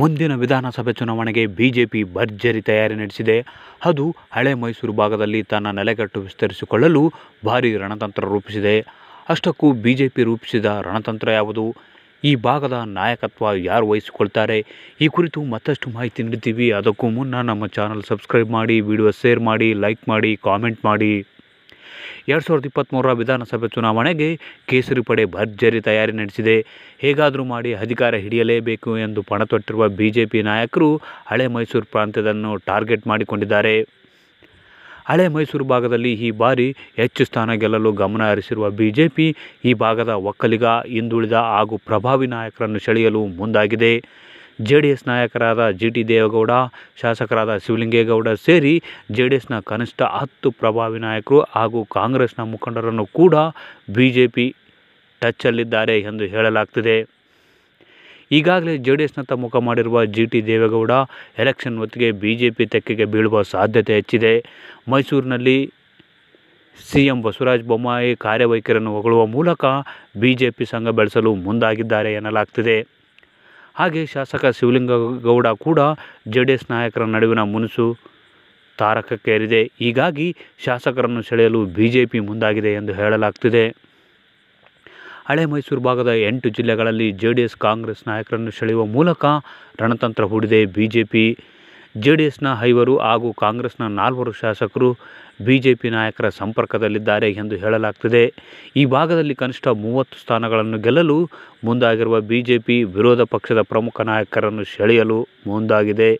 ಮುಂದಿನ ವಿಧಾನಸಭೆ ಚುನಾವಣೆಗೆ ಬಿಜೆಪಿ ಭರ್ಜರಿ ತಯಾರಿ ನಡೆಸಿದೆ ಅದು ಹಳೆ ಮೈಸೂರು ಭಾಗದಲ್ಲಿ ತನ್ನ ನೆಲೆಗಟ್ಟು ವಿಸ್ತರಿಸಿಕೊಳ್ಳಲು ಭಾರೀ ರಣತಂತ್ರ ರೂಪಿಸಿದೆ ಅಷ್ಟಕ್ಕೂ ಬಿಜೆಪಿ ರೂಪಿಸಿದ ರಣತಂತ್ರ ಯಾವುದು ಈ ಭಾಗದ ನಾಯಕತ್ವ ಯಾರು ವಹಿಸಿಕೊಳ್ತಾರೆ ಈ ಕುರಿತು ಮತ್ತಷ್ಟು ಮಾಹಿತಿ ನೀಡ್ತೀವಿ ಅದಕ್ಕೂ ಮುನ್ನ ನಮ್ಮ ಚಾನಲ್ ಸಬ್ಸ್ಕ್ರೈಬ್ ಮಾಡಿ ವಿಡಿಯೋ ಶೇರ್ ಮಾಡಿ ಲೈಕ್ ಮಾಡಿ ಕಾಮೆಂಟ್ ಮಾಡಿ ಎರಡು ಸಾವಿರದ ಇಪ್ಪತ್ತ್ಮೂರರ ವಿಧಾನಸಭೆ ಚುನಾವಣೆಗೆ ಕೇಸರಿ ಪಡೆ ಭರ್ಜರಿ ತಯಾರಿ ನಡೆಸಿದೆ ಹೇಗಾದರೂ ಮಾಡಿ ಅಧಿಕಾರ ಹಿಡಿಯಲೇಬೇಕು ಎಂದು ಪಣ ತೊಟ್ಟಿರುವ ಬಿಜೆಪಿ ನಾಯಕರು ಹಳೆ ಮೈಸೂರು ಪ್ರಾಂತ್ಯದನ್ನು ಟಾರ್ಗೆಟ್ ಮಾಡಿಕೊಂಡಿದ್ದಾರೆ ಹಳೆ ಮೈಸೂರು ಭಾಗದಲ್ಲಿ ಈ ಬಾರಿ ಹೆಚ್ಚು ಸ್ಥಾನ ಗೆಲ್ಲಲು ಗಮನ ಹರಿಸಿರುವ ಬಿಜೆಪಿ ಈ ಭಾಗದ ಒಕ್ಕಲಿಗ ಹಿಂದುಳಿದ ಹಾಗೂ ಪ್ರಭಾವಿ ನಾಯಕರನ್ನು ಸೆಳೆಯಲು ಮುಂದಾಗಿದೆ ಜೆ ಡಿ ಎಸ್ ನಾಯಕರಾದ ಜಿ ಟಿ ದೇವೇಗೌಡ ಶಾಸಕರಾದ ಶಿವಲಿಂಗೇಗೌಡ ಸೇರಿ ಜೆ ಡಿ ಎಸ್ನ ಕನಿಷ್ಠ ಹತ್ತು ಪ್ರಭಾವಿ ನಾಯಕರು ಹಾಗೂ ಕಾಂಗ್ರೆಸ್ನ ಮುಖಂಡರನ್ನು ಕೂಡ ಬಿ ಜೆ ಪಿ ಟಚ್ಚಲ್ಲಿದ್ದಾರೆ ಎಂದು ಹೇಳಲಾಗ್ತಿದೆ ಈಗಾಗಲೇ ಜೆ ಡಿ ಎಸ್ನತ್ತ ಮುಖ ಮಾಡಿರುವ ಜಿ ಟಿ ದೇವೇಗೌಡ ಎಲೆಕ್ಷನ್ ಹೊತ್ತಿಗೆ ಬಿ ಜೆ ಪಿ ತೆಕ್ಕೆಗೆ ಬೀಳುವ ಸಾಧ್ಯತೆ ಹೆಚ್ಚಿದೆ ಮೈಸೂರಿನಲ್ಲಿ ಸಿ ಎಂ ಬಸವರಾಜ ಬೊಮ್ಮಾಯಿ ಕಾರ್ಯವೈಖರಿಯನ್ನು ಹೊಗಳುವ ಮೂಲಕ ಬಿ ಜೆ ಪಿ ಸಂಘ ಬೆಳೆಸಲು ಮುಂದಾಗಿದ್ದಾರೆ ಎನ್ನಲಾಗ್ತಿದೆ ಹಾಗೆ ಶಾಸಕ ಶಿವಲಿಂಗ ಗೌಡ ಕೂಡ ಜೆ ಡಿ ಎಸ್ ನಾಯಕರ ನಡುವಿನ ಮುನಸು ತಾರಕಕ್ಕೇರಿದೆ ಹೀಗಾಗಿ ಶಾಸಕರನ್ನು ಸೆಳೆಯಲು ಬಿ ಜೆ ಪಿ ಮುಂದಾಗಿದೆ ಎಂದು ಹೇಳಲಾಗ್ತಿದೆ ಹಳೆ ಮೈಸೂರು ಭಾಗದ ಎಂಟು ಜಿಲ್ಲೆಗಳಲ್ಲಿ ಜೆ ಡಿ ಎಸ್ ಕಾಂಗ್ರೆಸ್ ನಾಯಕರನ್ನು ಸೆಳೆಯುವ ಮೂಲಕ ರಣತಂತ್ರ ಹೂಡಿದೆ B J P J D ಎಸ್ನ ಐವರು ಹಾಗೂ ಕಾಂಗ್ರೆಸ್ನ ನಾಲ್ವರು ಶಾಸಕರು ಬಿಜೆಪಿ ನಾಯಕರ ಸಂಪರ್ಕದಲ್ಲಿದ್ದಾರೆ ಎಂದು ಹೇಳಲಾಗ್ತಿದೆ ಈ ಭಾಗದಲ್ಲಿ ಕನಿಷ್ಠ ಮೂವತ್ತು ಸ್ಥಾನಗಳನ್ನು ಗೆಲ್ಲಲು ಮುಂದಾಗಿರುವ ಬಿಜೆಪಿ ವಿರೋಧ ಪಕ್ಷದ ಪ್ರಮುಖ ನಾಯಕರನ್ನು ಸೆಳೆಯಲು ಮುಂದಾಗಿದೆ